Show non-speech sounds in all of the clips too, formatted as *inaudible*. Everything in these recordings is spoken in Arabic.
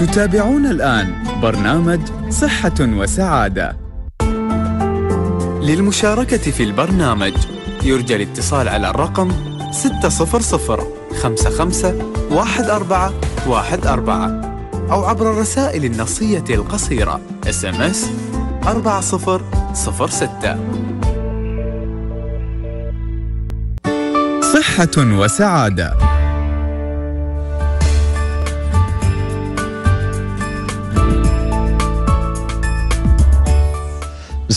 تتابعون الآن برنامج صحة وسعادة. للمشاركة في البرنامج يرجى الاتصال على الرقم 600 واحد أربعة أو عبر الرسائل النصية القصيرة اس ام اس 4006 صحة وسعادة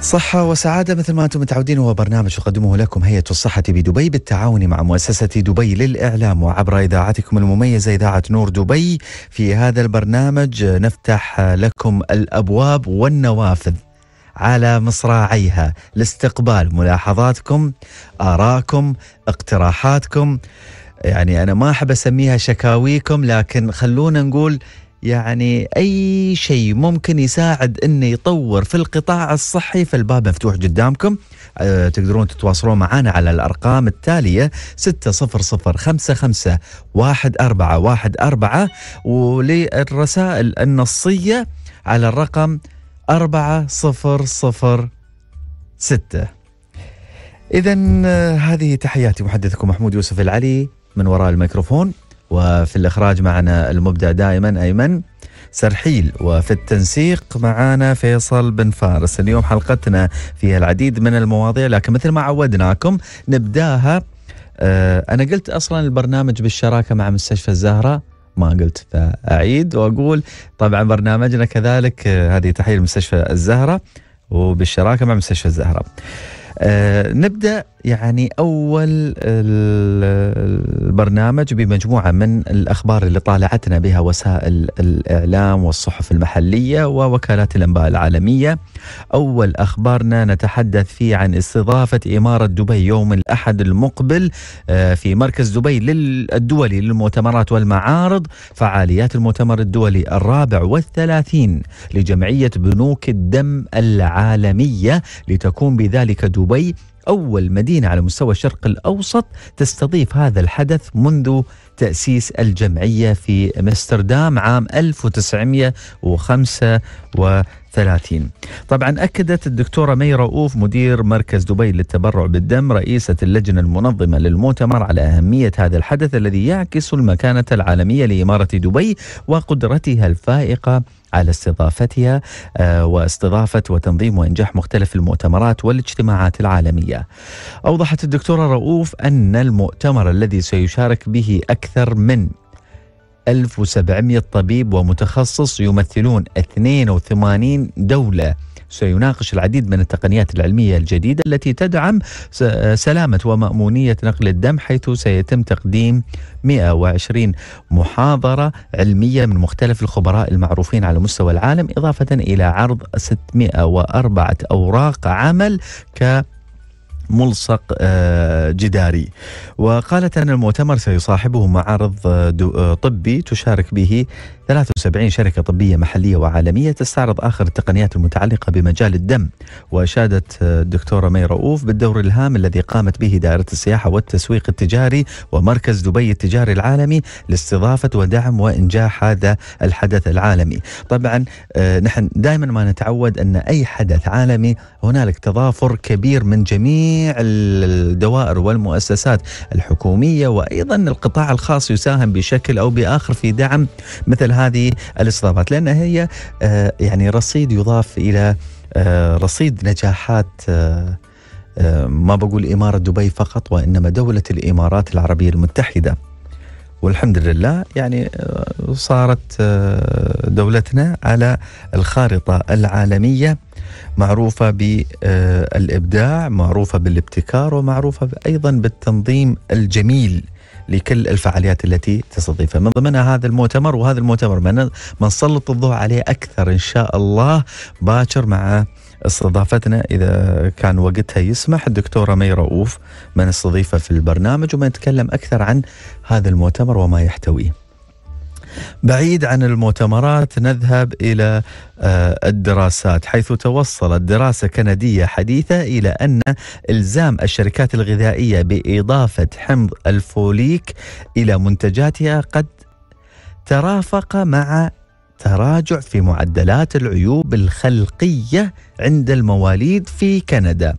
صحة وسعادة مثل ما أنتم متعودين هو برنامج يقدمه لكم هيئة الصحة بدبي بالتعاون مع مؤسسة دبي للإعلام وعبر إذاعتكم المميزة إذاعة نور دبي في هذا البرنامج نفتح لكم الأبواب والنوافذ على مصراعيها لاستقبال ملاحظاتكم آراءكم اقتراحاتكم يعني أنا ما أحب أسميها شكاويكم لكن خلونا نقول يعني اي شيء ممكن يساعد انه يطور في القطاع الصحي فالباب مفتوح قدامكم آه، تقدرون تتواصلون معنا على الارقام التاليه 60055 1414 وللرسائل النصيه على الرقم 4006 اذا آه، هذه تحياتي محدثكم محمود يوسف العلي من وراء الميكروفون وفي الإخراج معنا المبدع دائما أيمن سرحيل وفي التنسيق معانا فيصل بن فارس اليوم حلقتنا فيها العديد من المواضيع لكن مثل ما عودناكم نبداها آه، أنا قلت أصلا البرنامج بالشراكة مع مستشفى الزهرة ما قلت فأعيد وأقول طبعا برنامجنا كذلك آه، هذه تحية لمستشفى الزهرة وبالشراكة مع مستشفى الزهرة آه، نبدأ يعني اول البرنامج بمجموعه من الاخبار اللي طالعتنا بها وسائل الاعلام والصحف المحليه ووكالات الانباء العالميه. اول اخبارنا نتحدث فيه عن استضافه اماره دبي يوم الاحد المقبل آه، في مركز دبي الدولي للمؤتمرات والمعارض فعاليات المؤتمر الدولي الرابع والثلاثين لجمعيه بنوك الدم العالميه لتكون بذلك دبي أول مدينة على مستوى الشرق الأوسط تستضيف هذا الحدث منذ تأسيس الجمعية في أمستردام عام 1935 طبعا أكدت الدكتورة مي رؤوف مدير مركز دبي للتبرع بالدم رئيسة اللجنة المنظمة للمؤتمر على أهمية هذا الحدث الذي يعكس المكانة العالمية لإمارة دبي وقدرتها الفائقة على استضافتها آه، واستضافة وتنظيم وإنجاح مختلف المؤتمرات والاجتماعات العالمية أوضحت الدكتورة رؤوف أن المؤتمر الذي سيشارك به أكثر من 1700 طبيب ومتخصص يمثلون 82 دولة سيناقش العديد من التقنيات العلمية الجديدة التي تدعم سلامة ومأمونية نقل الدم حيث سيتم تقديم 120 محاضرة علمية من مختلف الخبراء المعروفين على مستوى العالم إضافة إلى عرض 604 أوراق عمل ك ملصق آه، جداري وقالت أن المؤتمر سيصاحبه معارض آه، آه، طبي تشارك به 73 شركة طبية محلية وعالمية تستعرض آخر التقنيات المتعلقة بمجال الدم وأشادت الدكتورة مي رؤوف بالدور الهام الذي قامت به دائرة السياحة والتسويق التجاري ومركز دبي التجاري العالمي لاستضافة ودعم وإنجاح هذا الحدث العالمي طبعا آه، نحن دائما ما نتعود أن أي حدث عالمي هنالك تضافر كبير من جميع الدوائر والمؤسسات الحكومية وأيضا القطاع الخاص يساهم بشكل أو بآخر في دعم مثل هذه الاستضافات لان هي آه، يعني رصيد يضاف الى آه، رصيد نجاحات آه، ما بقول إمارة دبي فقط وإنما دولة الإمارات العربية المتحدة والحمد لله يعني صارت دولتنا على الخارطة العالمية معروفة بالإبداع معروفة بالابتكار ومعروفة أيضا بالتنظيم الجميل لكل الفعاليات التي تستضيفها من ضمنها هذا المؤتمر وهذا المؤتمر من بنسلط الضوء عليه أكثر إن شاء الله باكر مع استضافتنا إذا كان وقتها يسمح الدكتورة مي رؤوف من استضيفها في البرنامج وما نتكلم أكثر عن هذا المؤتمر وما يحتويه بعيد عن المؤتمرات نذهب الى آه، الدراسات حيث توصلت دراسه كنديه حديثه الى ان الزام الشركات الغذائيه باضافه حمض الفوليك الى منتجاتها قد ترافق مع تراجع في معدلات العيوب الخلقيه عند المواليد في كندا.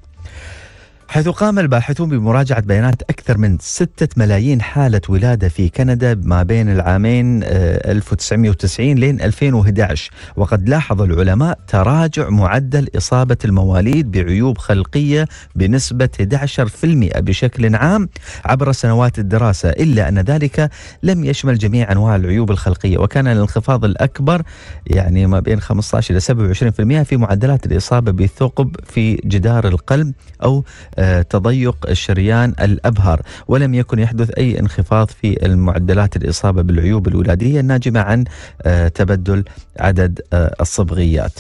حيث قام الباحثون بمراجعة بيانات أكثر من 6 ملايين حالة ولادة في كندا ما بين العامين 1990 آه، لين 2011 وقد لاحظ العلماء تراجع معدل إصابة المواليد بعيوب خلقية بنسبة 11% بشكل عام عبر سنوات الدراسة إلا أن ذلك لم يشمل جميع أنواع العيوب الخلقية وكان الانخفاض الأكبر يعني ما بين 15 إلى 27% في معدلات الإصابة بالثقب في جدار القلب أو آه، آه، تضيق الشريان الأبهر ولم يكن يحدث أي انخفاض في المعدلات الإصابة بالعيوب الولادية الناجمة عن آه، تبدل عدد آه، الصبغيات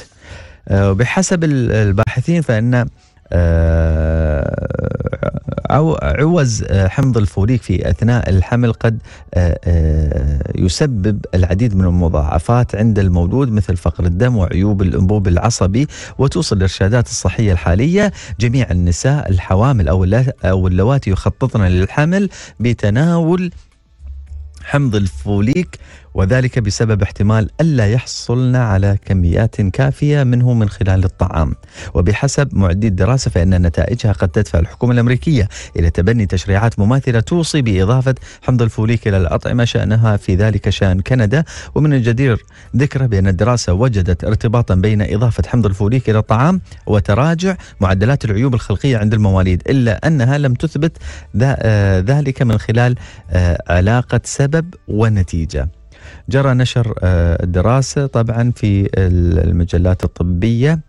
بحسب الباحثين فإن عوز آه، حمض الفوليك في أثناء الحمل قد آه، آه، يسبب العديد من المضاعفات عند المولود مثل فقر الدم وعيوب الأنبوب العصبي وتوصل الإرشادات الصحية الحالية جميع النساء الحوامل أو اللواتي يخططن للحمل بتناول حمض الفوليك وذلك بسبب احتمال ألا يحصلن على كميات كافية منه من خلال الطعام وبحسب معدي الدراسة فإن نتائجها قد تدفع الحكومة الأمريكية إلى تبني تشريعات مماثلة توصي بإضافة حمض الفوليك إلى الأطعمة شأنها في ذلك شأن كندا ومن الجدير ذكره بأن الدراسة وجدت ارتباطا بين إضافة حمض الفوليك إلى الطعام وتراجع معدلات العيوب الخلقية عند المواليد إلا أنها لم تثبت آه، ذلك من خلال آه، علاقة سبب ونتيجة جرى نشر الدراسة آه، طبعا في المجلات الطبية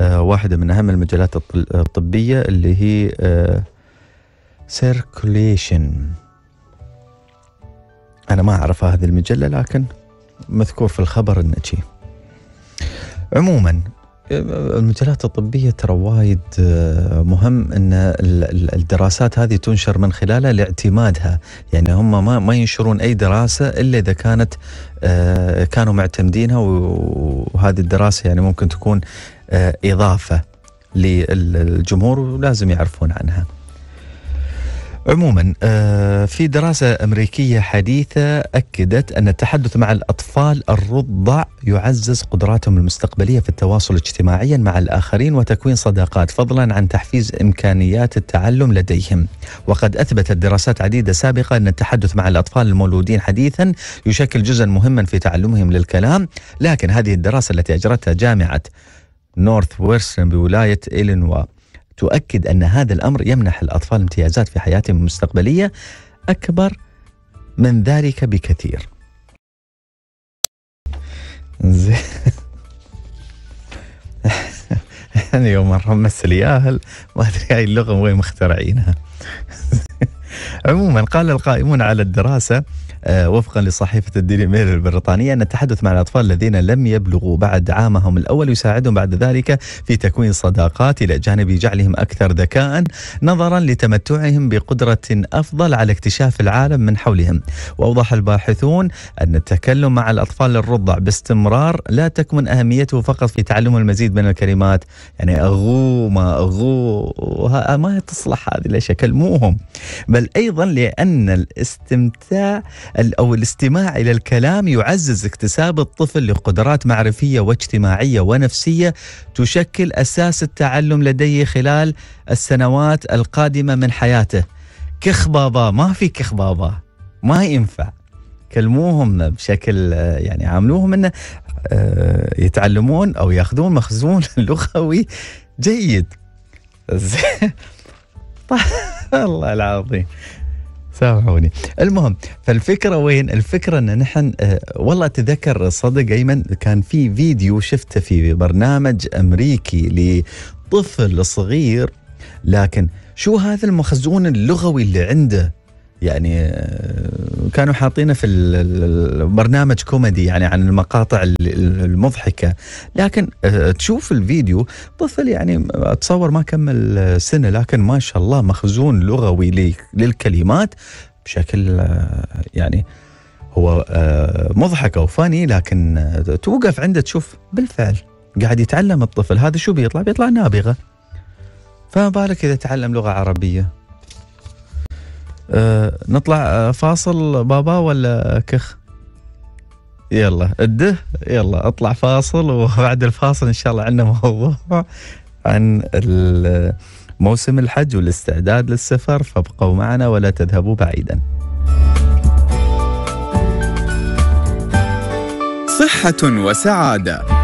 آه، واحدة من أهم المجلات الطبية اللي هي سيركوليشن آه، أنا ما أعرف هذه المجلة لكن مذكور في الخبر إنه عموما المجالات الطبيه ترى وايد آه، مهم ان الدراسات هذه تنشر من خلالها لاعتمادها يعني هم ما ما ينشرون اي دراسه الا اذا كانت آه، كانوا معتمدينها وهذه الدراسه يعني ممكن تكون آه، اضافه للجمهور ولازم يعرفون عنها. عموما آه، في دراسة أمريكية حديثة أكدت أن التحدث مع الأطفال الرضع يعزز قدراتهم المستقبلية في التواصل اجتماعيا مع الآخرين وتكوين صداقات فضلا عن تحفيز إمكانيات التعلم لديهم وقد أثبتت دراسات عديدة سابقة أن التحدث مع الأطفال المولودين حديثا يشكل جزءا مهما في تعلمهم للكلام لكن هذه الدراسة التي أجرتها جامعة نورث ويرسن بولاية إلينوا تؤكد أن هذا الأمر يمنح الأطفال امتيازات في حياتهم المستقبلية أكبر من ذلك بكثير *laughs* أنا يوم مس الياهل ما أدري هاي اللغة وين مخترعينها *laughs* عموما قال القائمون على الدراسة آه، وفقا لصحيفة الديلي ميل البريطانية نتحدث مع الأطفال الذين لم يبلغوا بعد عامهم الأول يساعدهم بعد ذلك في تكوين صداقات إلى جانب جعلهم أكثر ذكاء نظرا لتمتعهم بقدرة أفضل على اكتشاف العالم من حولهم وأوضح الباحثون أن التكلم مع الأطفال الرضع باستمرار لا تكمن أهميته فقط في تعلم المزيد من الكلمات يعني أغو ما أغو ما تصلح هذه الأشياء كلموهم بل أيضا لأن الاستمتاع او الاستماع الى الكلام يعزز اكتساب الطفل لقدرات معرفيه واجتماعيه ونفسيه تشكل اساس التعلم لديه خلال السنوات القادمه من حياته. كخ بابا ما في كخ بابا ما ينفع. كلموهم بشكل يعني عاملوهم انه آه، يتعلمون او ياخذون مخزون *laughs* لغوي جيد. *laughs* *laughs* طيب، الله العظيم سامحوني المهم فالفكره وين الفكره ان نحن آه، والله اتذكر صدق ايمن كان في فيديو شفته في برنامج امريكي لطفل صغير لكن شو هذا المخزون اللغوي اللي عنده يعني آه، كانوا حاطينه في البرنامج كوميدي يعني عن المقاطع المضحكه لكن آه، تشوف الفيديو طفل يعني اتصور ما كمل سنه لكن ما شاء الله مخزون لغوي للكلمات بشكل آه، يعني هو مضحك او فاني لكن توقف عنده تشوف بالفعل قاعد يتعلم الطفل هذا شو بيطلع؟ بيطلع نابغه فما بالك اذا تعلم لغه عربيه آه، نطلع آه، فاصل بابا ولا كخ يلا اده يلا اطلع فاصل وبعد الفاصل ان شاء الله عندنا موضوع عن موسم الحج والاستعداد للسفر فابقوا معنا ولا تذهبوا بعيدا صحه وسعاده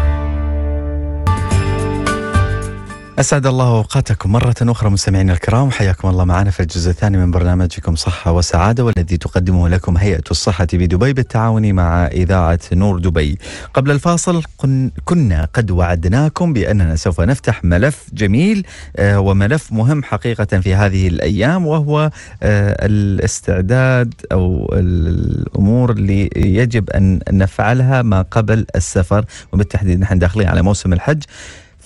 أسعد الله أوقاتكم مرة أخرى مستمعينا الكرام وحياكم الله معنا في الجزء الثاني من برنامجكم صحة وسعادة والذي تقدمه لكم هيئة الصحة بدبي بالتعاون مع إذاعة نور دبي قبل الفاصل كنا قد وعدناكم بأننا سوف نفتح ملف جميل آه، وملف مهم حقيقة في هذه الأيام وهو آه، الاستعداد أو الأمور اللي يجب أن نفعلها ما قبل السفر وبالتحديد نحن داخلين على موسم الحج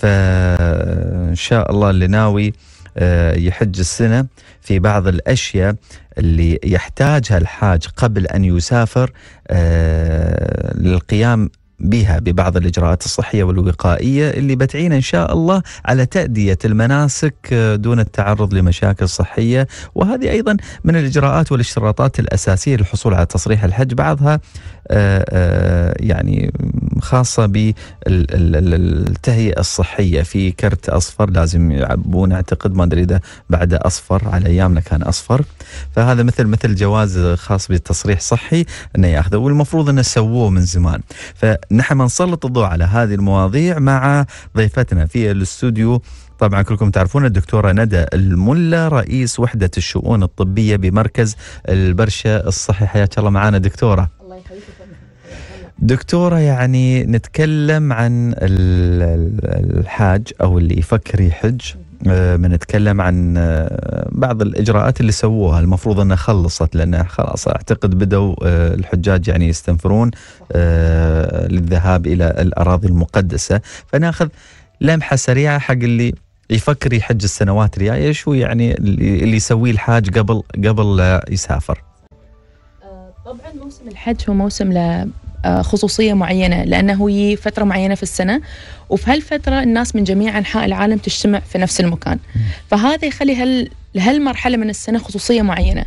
فان شاء الله اللي ناوي آه، يحج السنه في بعض الاشياء اللي يحتاجها الحاج قبل ان يسافر آه، للقيام بها ببعض الإجراءات الصحية والوقائية اللي بتعين إن شاء الله على تأدية المناسك آه، دون التعرض لمشاكل صحية وهذه أيضا من الإجراءات والاشتراطات الأساسية للحصول على تصريح الحج بعضها آه، آه، يعني خاصة بالتهيئة الصحية في كرت أصفر لازم يعبون أعتقد ما أدري إذا بعد أصفر على أيامنا كان أصفر فهذا مثل مثل جواز خاص بالتصريح صحي أنه ياخذه والمفروض أنه سووه من زمان ف نحن نسلط الضوء على هذه المواضيع مع ضيفتنا في الاستوديو طبعا كلكم تعرفون الدكتوره ندى الملا رئيس وحده الشؤون الطبيه بمركز البرشه الصحي حياك الله معنا دكتوره الله دكتورة يعني نتكلم عن الحاج أو اللي يفكر يحج آه، بنتكلم عن آه، بعض الاجراءات اللي سووها المفروض انها خلصت لان خلاص اعتقد بدأوا آه، الحجاج يعني يستنفرون للذهاب الى الاراضي المقدسه فناخذ لمحه سريعه حق اللي يفكر يحج السنوات الجايه شو يعني اللي يسويه الحاج قبل قبل يسافر. طبعا موسم الحج هو موسم خصوصيه معينه لانه هي فتره معينه في السنه وفي هالفتره الناس من جميع انحاء العالم تجتمع في نفس المكان فهذا يخلي هال لهالمرحله من السنه خصوصيه معينه.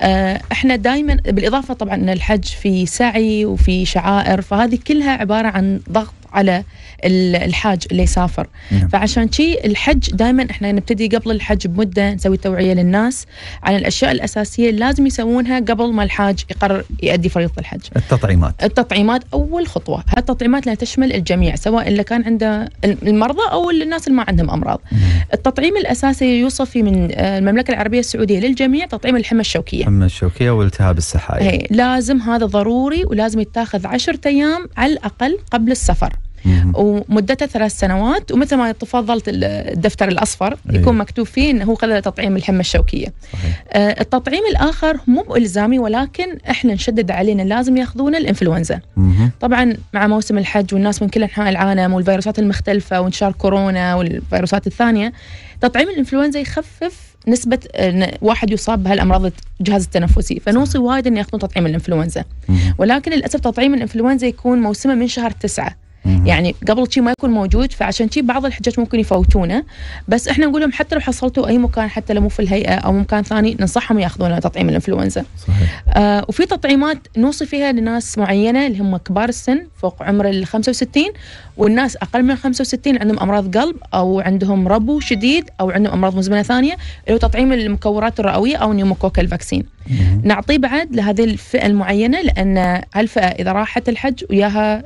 آه، احنا دائما بالاضافه طبعا ان الحج في سعي وفي شعائر فهذه كلها عباره عن ضغط على الحاج اللي يسافر نعم. فعشان شي الحج دائما احنا نبتدي قبل الحج بمده نسوي توعيه للناس عن الاشياء الاساسيه اللي لازم يسوونها قبل ما الحاج يقرر يؤدي فريضه الحج التطعيمات التطعيمات اول خطوه هالتطعيمات لا تشمل الجميع سواء اللي كان عنده المرضى او الناس اللي ما عندهم امراض نعم. التطعيم الاساسي يوصف من آه، المملكه العربيه السعوديه للجميع تطعيم الحمى الشوكيه الحمى الشوكيه والتهاب السحايا لازم هذا ضروري ولازم يتاخذ 10 ايام على الاقل قبل السفر ومدتها ثلاث سنوات ومثل ما تفضلت الدفتر الاصفر إيه. يكون مكتوب فيه انه هو خلال تطعيم الحمى الشوكيه. صحيح. آه، التطعيم الاخر مو الزامي ولكن احنا نشدد علينا لازم ياخذون الانفلونزا. طبعا مع موسم الحج والناس من كل انحاء العالم والفيروسات المختلفه وانتشار كورونا والفيروسات الثانيه تطعيم الانفلونزا يخفف نسبة آه، واحد يصاب بهالأمراض الجهاز التنفسي فنوصي وايد أن ياخذون تطعيم الإنفلونزا ولكن للأسف تطعيم الإنفلونزا يكون موسمه من شهر تسعة مم. يعني قبل شيء ما يكون موجود فعشان شيء بعض الحجاج ممكن يفوتونه بس احنا نقول لهم حتى لو حصلتوا اي مكان حتى لو مو في الهيئه او مكان ثاني ننصحهم ياخذون تطعيم الانفلونزا صحيح. آه وفي تطعيمات نوصي فيها لناس معينه اللي هم كبار السن فوق عمر ال 65 والناس اقل من 65 عندهم امراض قلب او عندهم ربو شديد او عندهم امراض مزمنه ثانيه اللي هو تطعيم المكورات الرئويه او نيوموكوكال فاكسين نعطيه بعد لهذه الفئه المعينه لان هالفئه اذا راحت الحج وياها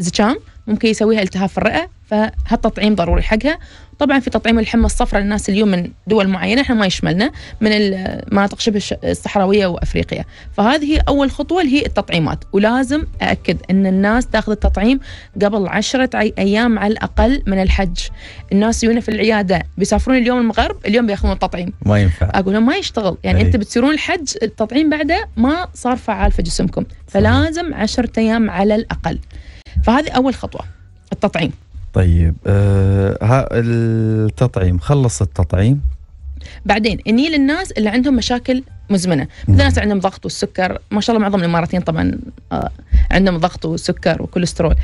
زكام ممكن يسويها التهاب في الرئه فهالتطعيم ضروري حقها طبعا في تطعيم الحمى الصفراء للناس اليوم من دول معينه احنا ما يشملنا من المناطق شبه الصحراويه وافريقيا فهذه اول خطوه اللي هي التطعيمات ولازم اكد ان الناس تاخذ التطعيم قبل عشرة ايام على الاقل من الحج الناس يجون في العياده بيسافرون اليوم المغرب اليوم بياخذون التطعيم ما ينفع اقول لهم ما يشتغل يعني أي. انت بتصيرون الحج التطعيم بعده ما صار فعال في جسمكم فلازم عشرة ايام على الاقل فهذه اول خطوه التطعيم طيب آه التطعيم خلص التطعيم بعدين اني للناس اللي عندهم مشاكل مزمنه مثل نعم. ناس عندهم ضغط والسكر ما شاء الله معظم الاماراتيين طبعا آه، عندهم ضغط وسكر وكوليسترول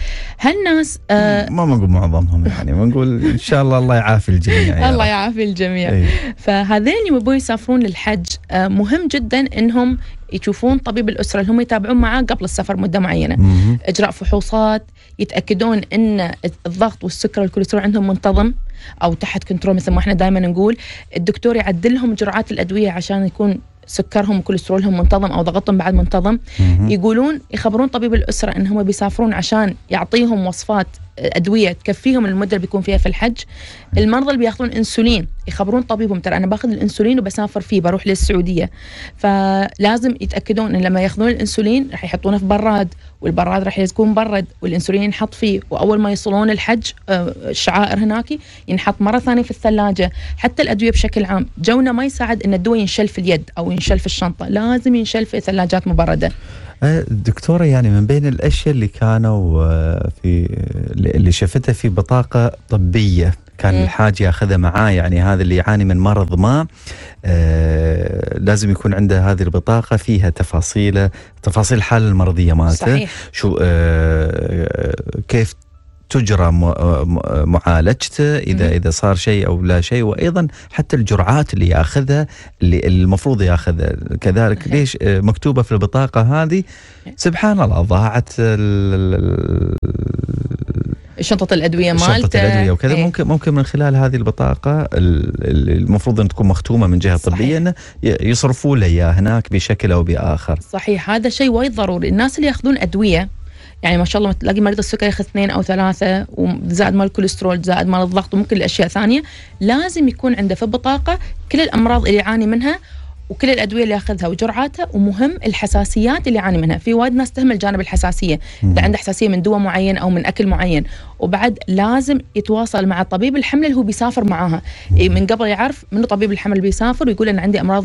هالناس آه ما بنقول معظمهم يعني بنقول ان شاء الله الله يعافي الجميع يعني. *laughs* الله يعافي الجميع أيه. فهذين يبون يسافرون للحج آه مهم جدا انهم يشوفون طبيب الاسره اللي هم يتابعون معاه قبل السفر مده معينه مم. اجراء فحوصات يتاكدون ان الضغط والسكر والكوليسترول عندهم منتظم او تحت كنترول مثل ما احنا دائما نقول الدكتور يعدل لهم جرعات الادويه عشان يكون سكرهم وكوليسترولهم منتظم او ضغطهم بعد منتظم يقولون يخبرون طبيب الاسره انهم بيسافرون عشان يعطيهم وصفات آه، ادويه تكفيهم المده اللي بيكون فيها في الحج المرضى اللي بياخذون انسولين يخبرون طبيبهم ترى انا باخذ الانسولين وبسافر فيه بروح للسعوديه فلازم يتاكدون ان لما ياخذون الانسولين راح يحطونه في براد والبراد راح يكون برد والانسولين ينحط فيه واول ما يصلون الحج آه، الشعائر هناك ينحط مره ثانيه في الثلاجه حتى الادويه بشكل عام جونا ما يساعد ان الدواء ينشل في اليد او ينشل في الشنطه لازم ينشل في ثلاجات مبرده آه، دكتورة يعني من بين الأشياء اللي كانوا آه، في اللي شفتها في بطاقة طبية كان إيه. الحاج ياخذها معاه يعني هذا اللي يعاني من مرض ما آه لازم يكون عنده هذه البطاقه فيها تفاصيله تفاصيل الحاله المرضيه مالته شو آه كيف تجرى آه، آه، معالجته اذا مم. اذا صار شيء او لا شيء وايضا حتى الجرعات اللي ياخذها اللي المفروض ياخذها كذلك ليش آه، مكتوبه في البطاقه هذه إيه. سبحان الله ضاعت شنطه الادويه مالته شنطه الادويه وكذا ايه؟ ممكن ممكن من خلال هذه البطاقه المفروض ان تكون مختومه من جهه طبيه انه يصرفوا له اياها هناك بشكل او باخر صحيح هذا شيء وايد ضروري الناس اللي ياخذون ادويه يعني ما شاء الله تلاقي مريض السكر ياخذ اثنين او ثلاثه وزائد مال الكوليسترول زائد مال الضغط وممكن الاشياء ثانيه لازم يكون عنده في بطاقه كل الامراض اللي يعاني منها وكل الادويه اللي ياخذها وجرعاته ومهم الحساسيات اللي يعاني منها في وايد ناس تهمل جانب الحساسيه اذا عنده حساسيه من دواء معين او من اكل معين وبعد لازم يتواصل مع طبيب الحمل اللي هو بيسافر معاها من قبل يعرف منو طبيب الحمل بيسافر ويقول انا عندي امراض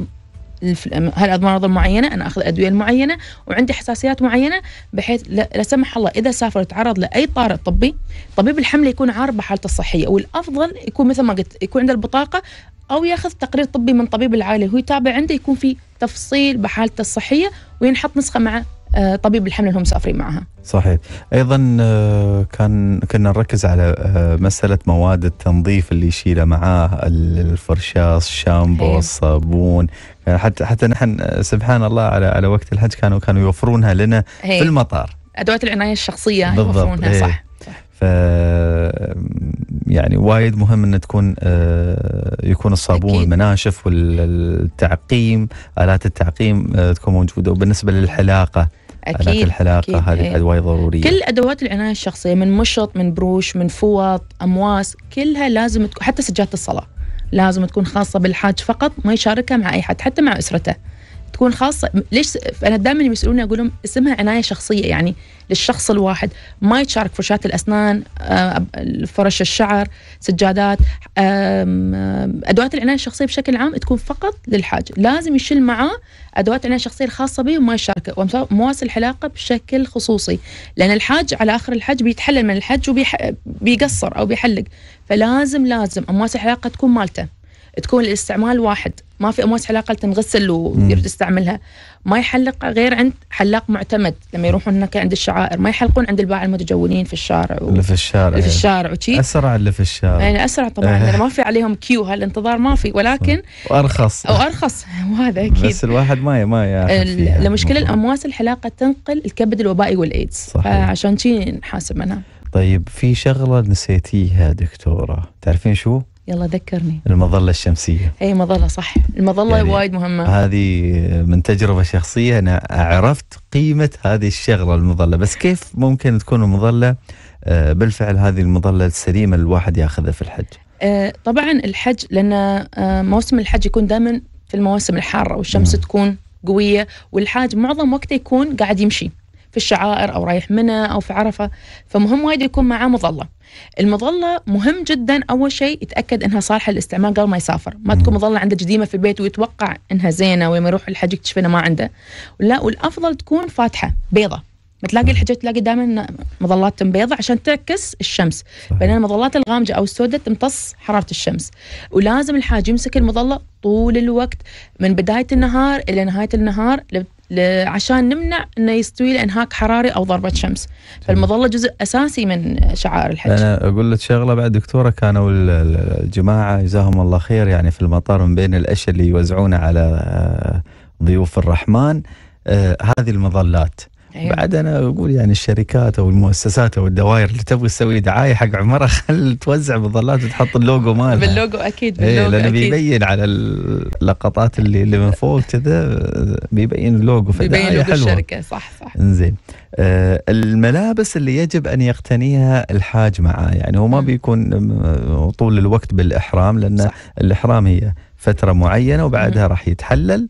هالأمراض المعينة معينه انا اخذ ادويه معينه وعندي حساسيات معينه بحيث لا سمح الله اذا سافر تعرض لاي طارئ طبي طبيب الحمله يكون عارف بحالته الصحيه والافضل يكون مثل ما قلت يكون عنده البطاقه او ياخذ تقرير طبي من طبيب العائله هو يتابع عنده يكون في تفصيل بحالته الصحيه وينحط نسخه مع آه، طبيب الحمل اللي هم مسافرين معها. صحيح، ايضا آه، كان كنا نركز على آه، مساله مواد التنظيف اللي يشيلها معاه الفرشاه، الشامبو، إيه. الصابون، يعني حتى حتى نحن سبحان الله على على وقت الحج كانوا كانوا يوفرونها لنا هي. في إيه. المطار. ادوات العنايه الشخصيه بالضبط. يوفرونها إيه. صح. هي. ف يعني وايد مهم ان تكون يكون الصابون والمناشف والتعقيم الات التعقيم تكون موجوده وبالنسبه للحلاقه أكيد الحلاقة أكيد. هذه الأدوية إيه. ضرورية كل أدوات العناية الشخصية من مشط من بروش من فوط أمواس كلها لازم تكون حتى سجادة الصلاة لازم تكون خاصة بالحاج فقط ما يشاركها مع أي حد حتى مع أسرته تكون خاصه ليش انا دائما يسالوني اقول لهم اسمها عنايه شخصيه يعني للشخص الواحد ما يتشارك فرشات الاسنان آه، فرش الشعر سجادات ادوات العنايه الشخصيه بشكل عام تكون فقط للحاج لازم يشيل معاه ادوات العنايه الشخصيه الخاصه به وما يشاركه ومواس الحلاقه بشكل خصوصي لان الحاج على اخر الحج بيتحلل من الحج وبيقصر او بيحلق فلازم لازم امواس الحلاقه تكون مالته تكون الاستعمال واحد ما في امواج حلاقه تنغسل تنغسل ويستعملها ما يحلق غير عند حلاق معتمد لما يروحون هناك عند الشعائر ما يحلقون عند الباعة المتجولين في الشارع و... اللي في الشارع اللي في الشارع وشي اسرع اللي في الشارع يعني اسرع طبعا إيه. لان ما في عليهم كيو هالانتظار ما في ولكن وارخص وارخص *laughs* وهذا اكيد بس الواحد ما ما المشكله الامواج الحلاقه تنقل الكبد الوبائي والايدز صحيح. عشان شي نحاسب منها طيب في شغله نسيتيها دكتوره تعرفين شو؟ يلا ذكرني المظلة الشمسية اي مظلة صح المظلة يعني وايد مهمة هذه من تجربة شخصية انا عرفت قيمة هذه الشغلة المظلة بس كيف ممكن تكون المظلة آه، بالفعل هذه المظلة السليمة الواحد ياخذها في الحج آه، طبعا الحج لان آه، موسم الحج يكون دائما في المواسم الحارة والشمس م. تكون قوية والحاج معظم وقته يكون قاعد يمشي في الشعائر أو رايح منى أو في عرفة فمهم وايد يكون معاه مظلة المظلة مهم جدا أول شيء يتأكد أنها صالحة للاستعمال قبل ما يسافر ما تكون مظلة عنده جديمة في البيت ويتوقع أنها زينة ويوم يروح الحج يكتشف ما عنده لا والأفضل تكون فاتحة بيضة بتلاقي الحجاج تلاقي دائما مظلات بيضاء عشان تعكس الشمس بينما المظلات الغامجه او السوداء تمتص حراره الشمس ولازم الحاج يمسك المظله طول الوقت من بدايه النهار الى نهايه النهار عشان نمنع انه يستوي له انهاك حراري او ضربه شمس فالمظله جزء اساسي من شعائر الحج انا اقول لك شغله بعد دكتوره كانوا الجماعه جزاهم الله خير يعني في المطار من بين الاشياء اللي يوزعونها على آه، ضيوف الرحمن آه، هذه المظلات أيوة. بعد انا اقول يعني الشركات او المؤسسات او الدوائر اللي تبغى تسوي دعايه حق عمره *laughs* خل توزع بظلات وتحط اللوجو مالها باللوجو اكيد باللوجو ايه لانه أكيد. بيبين على اللقطات اللي اللي من فوق كذا بيبين اللوجو في بيبين لوجو حلوه الشركه صح صح انزين آه الملابس اللي يجب ان يقتنيها الحاج معاه يعني هو ما بيكون آه، طول الوقت بالاحرام لان صح. الاحرام هي فتره معينه وبعدها راح يتحلل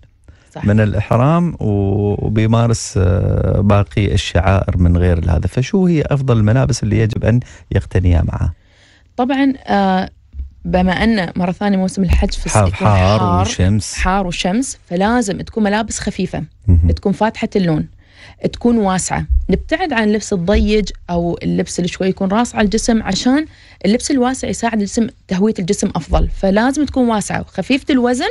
صح. من الإحرام وبيمارس آه، باقي الشعائر من غير هذا فشو هي أفضل الملابس اللي يجب أن يقتنيها معه طبعا آه، بما أن مرة ثانية موسم الحج في حار, حار, وشمس حار وشمس فلازم تكون ملابس خفيفة تكون فاتحة اللون تكون واسعة نبتعد عن اللبس الضيج أو اللبس اللي شوي يكون راس على الجسم عشان اللبس الواسع يساعد الجسم تهوية الجسم أفضل فلازم تكون واسعة وخفيفة الوزن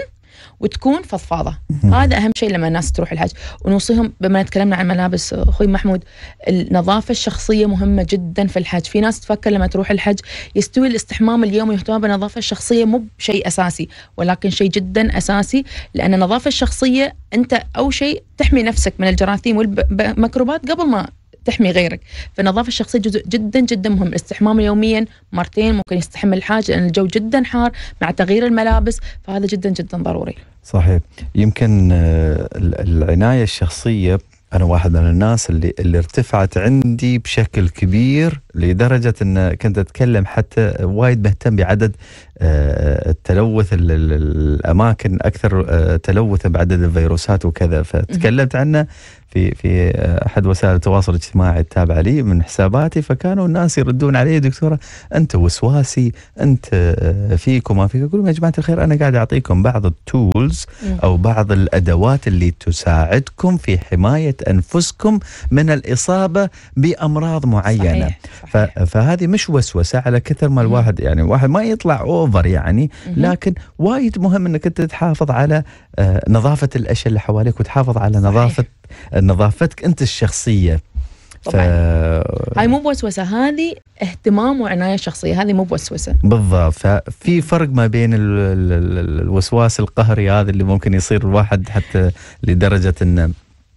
وتكون فضفاضه هذا اهم شيء لما الناس تروح الحج ونوصيهم بما تكلمنا عن ملابس اخوي محمود النظافه الشخصيه مهمه جدا في الحج في ناس تفكر لما تروح الحج يستوي الاستحمام اليومي يهتم بالنظافه الشخصيه مو بشيء اساسي ولكن شيء جدا اساسي لان النظافه الشخصيه انت او شيء تحمي نفسك من الجراثيم والميكروبات قبل ما تحمي غيرك فالنظافه الشخصيه جزء جدا جدا مهم الاستحمام يوميا مرتين ممكن يستحمل الحاج لان الجو جدا حار مع تغيير الملابس فهذا جدا جدا ضروري صحيح يمكن آه، العنايه الشخصيه انا واحد من الناس اللي اللي ارتفعت عندي بشكل كبير لدرجه ان كنت اتكلم حتى وايد مهتم بعدد التلوث آه، الاماكن اكثر آه، تلوثا بعدد الفيروسات وكذا فتكلمت عنه في في آه، احد وسائل التواصل الاجتماعي التابعه لي من حساباتي فكانوا الناس يردون علي دكتوره انت وسواسي انت فيك وما فيك اقول يا جماعه الخير انا قاعد اعطيكم بعض التولز او بعض الادوات اللي تساعدكم في حمايه انفسكم من الاصابه بامراض معينه صحيح. صحيح. فهذه مش وسوسه على كثر ما الواحد يعني واحد ما يطلع اوف نظر يعني لكن وايد مهم انك انت تحافظ على آه، نظافه الاشياء اللي حواليك وتحافظ على نظافه نظافتك انت الشخصيه طبعا ف... هاي مو بوسوسه هذه اهتمام وعنايه شخصيه هذه مو بوسوسه بالضبط ففي فرق ما بين ال... ال... الوسواس القهري هذا اللي ممكن يصير الواحد حتى لدرجه انه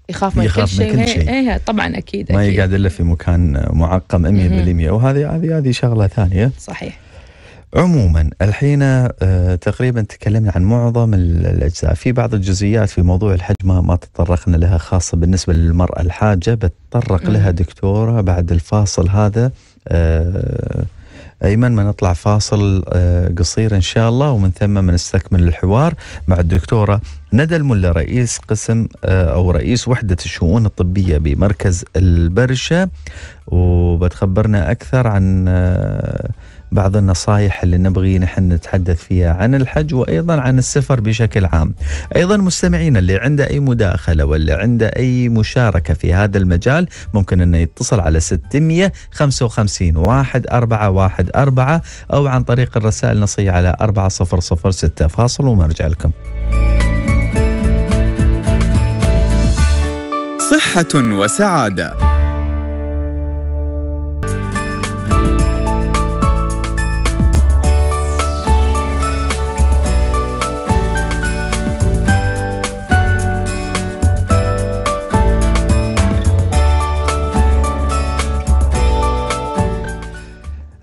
يخاف من يخاف كل شيء, من كل شيء. اي طبعا اكيد ما يقعد الا في مكان معقم 100% وهذه هذه هذه شغله ثانيه صحيح عموما الحين آه، تقريبا تكلمنا عن معظم الاجزاء في بعض الجزئيات في موضوع الحج ما, ما تطرقنا لها خاصه بالنسبه للمراه الحاجه بتطرق لها دكتوره بعد الفاصل هذا آه، ايمن ما نطلع فاصل آه، قصير ان شاء الله ومن ثم بنستكمل الحوار مع الدكتوره ندى الملا رئيس قسم او رئيس وحده الشؤون الطبيه بمركز البرشه وبتخبرنا اكثر عن بعض النصائح اللي نبغي نحن نتحدث فيها عن الحج وايضا عن السفر بشكل عام. ايضا مستمعينا اللي عنده اي مداخله ولا عنده اي مشاركه في هذا المجال ممكن انه يتصل على 655 1414 او عن طريق الرسائل النصيه على 4006 فاصل ارجع لكم. صحة وسعادة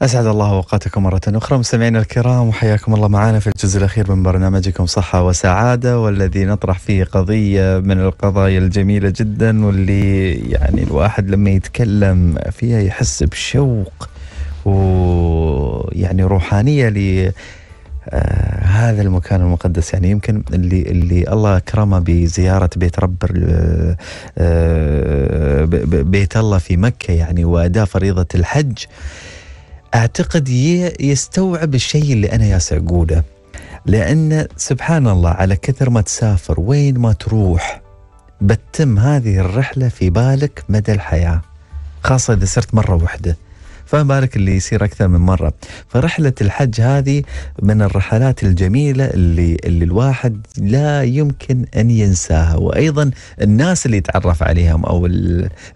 أسعد الله أوقاتكم مرة أخرى مستمعينا الكرام وحياكم الله معنا في الجزء الأخير من برنامجكم صحة وسعادة والذي نطرح فيه قضية من القضايا الجميلة جدا واللي يعني الواحد لما يتكلم فيها يحس بشوق ويعني روحانية ل آه هذا المكان المقدس يعني يمكن اللي اللي الله اكرمه بزياره بيت رب آه, آه، بيت الله في مكه يعني واداء فريضه الحج اعتقد يستوعب الشيء اللي انا ياس اقوله لان سبحان الله على كثر ما تسافر وين ما تروح بتتم هذه الرحله في بالك مدى الحياه خاصه اذا صرت مره واحده فما بالك اللي يصير اكثر من مره فرحله الحج هذه من الرحلات الجميله اللي اللي الواحد لا يمكن ان ينساها وايضا الناس اللي يتعرف عليهم او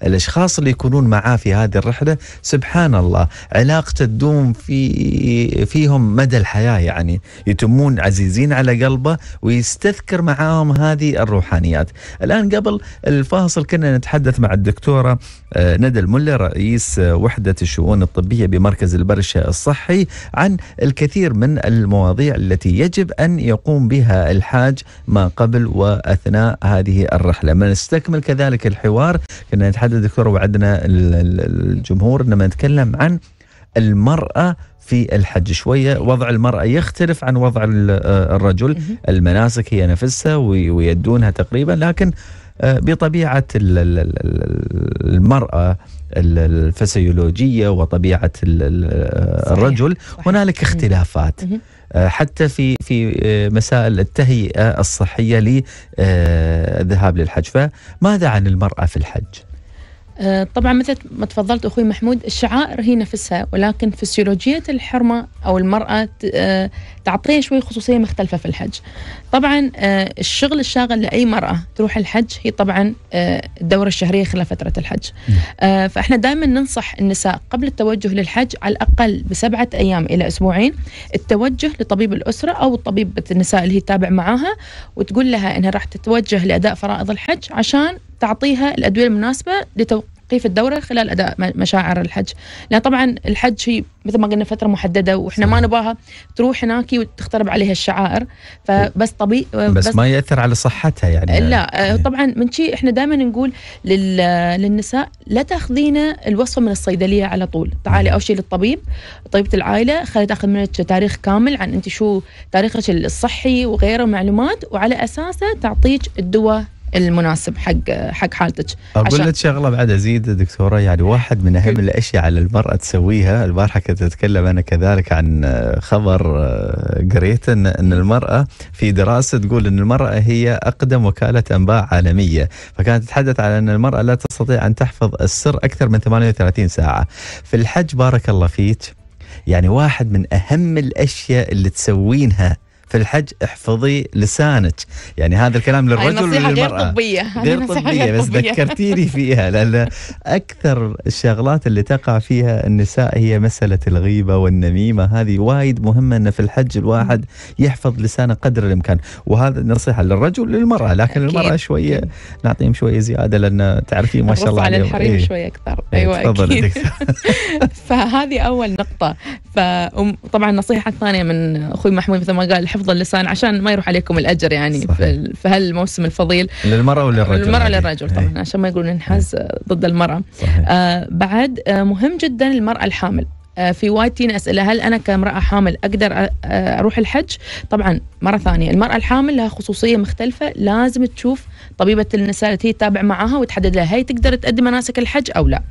الاشخاص اللي يكونون معاه في هذه الرحله سبحان الله علاقته تدوم في فيهم مدى الحياه يعني يتمون عزيزين على قلبه ويستذكر معاهم هذه الروحانيات الان قبل الفاصل كنا نتحدث مع الدكتوره آه، ندى الملا رئيس وحده الشؤون الطبية بمركز البرشا الصحي عن الكثير من المواضيع التي يجب أن يقوم بها الحاج ما قبل وأثناء هذه الرحلة ما نستكمل كذلك الحوار كنا نتحدث دكتور وعدنا الجمهور إنما نتكلم عن المرأة في الحج شوية وضع المرأة يختلف عن وضع آه، الرجل المناسك هي نفسها ويدونها تقريبا لكن آه، بطبيعة المرأة الفسيولوجيه وطبيعه الرجل هنالك اختلافات آه، حتى في في آه، مسائل التهيئه الصحيه للذهاب آه، للحج فماذا عن المراه في الحج؟ آه، طبعا مثل ما تفضلت اخوي محمود الشعائر هي نفسها ولكن فسيولوجيه الحرمه او المراه آه، تعطيها شوي خصوصيه مختلفه في الحج. طبعا آه، الشغل الشاغل لاي مراه تروح الحج هي طبعا الدوره الشهريه خلال فتره الحج. نعم. فاحنا دائما ننصح النساء قبل التوجه للحج على الاقل بسبعه ايام الى اسبوعين التوجه لطبيب الاسره او طبيبه النساء اللي هي تتابع معاها وتقول لها انها راح تتوجه لاداء فرائض الحج عشان تعطيها الادويه المناسبه لتوقيف الدوره خلال اداء مشاعر الحج لان طبعا الحج هي مثل ما قلنا فتره محدده واحنا ما نباها تروح هناك وتخترب عليها الشعائر فبس طبيعي بس, بس ما ياثر على صحتها يعني لا آه، يعني طبعا من شيء احنا دائما نقول لل... للنساء لا تاخذين الوصفه من الصيدليه على طول تعالي اول شيء للطبيب طبيبه العائله خلي تاخذ منك تاريخ كامل عن انت شو تاريخك الصحي وغيره معلومات وعلى اساسه تعطيك الدواء المناسب حق حق حالتك اقول لك شغله بعد ازيد دكتوره يعني واحد من اهم الاشياء على المراه تسويها البارحه كنت اتكلم انا كذلك عن خبر آه، قريته ان ان المراه في دراسه تقول ان المراه هي اقدم وكاله انباء عالميه فكانت تتحدث على ان المراه لا تستطيع ان تحفظ السر اكثر من 38 ساعه في الحج بارك الله فيك يعني واحد من اهم الاشياء اللي تسوينها في الحج احفظي لسانك يعني هذا الكلام للرجل وللمرأة غير طبية غير طبية بس ذكرتيني فيها لأن أكثر الشغلات اللي تقع فيها النساء هي مسألة الغيبة والنميمة هذه وايد مهمة أن في الحج الواحد يحفظ لسانه قدر الإمكان وهذا نصيحة للرجل للمرأة لكن أكيد. المرأة شوية نعطيهم شوية زيادة لأن تعرفي ما شاء الله على الحريم إيه. شوية أكثر إيه، أيوة تفضل *laughs* فهذه أول نقطة فطبعا نصيحة ثانية من أخوي محمود مثل ما قال حفظ اللسان عشان ما يروح عليكم الاجر يعني صحيح. في هالموسم الفضيل للمراه وللرجل للمراه وللرجل طبعا إيه. عشان ما يقولون انحاز إيه. ضد المراه صحيح. آه بعد آه مهم جدا المراه الحامل آه، في وايد تينا اسئله هل انا كامراه حامل اقدر آه، آه، اروح الحج؟ طبعا مره ثانيه المراه الحامل لها خصوصيه مختلفه لازم تشوف طبيبه النساء اللي هي تتابع معاها وتحدد لها هي تقدر تأدي مناسك الحج او لا.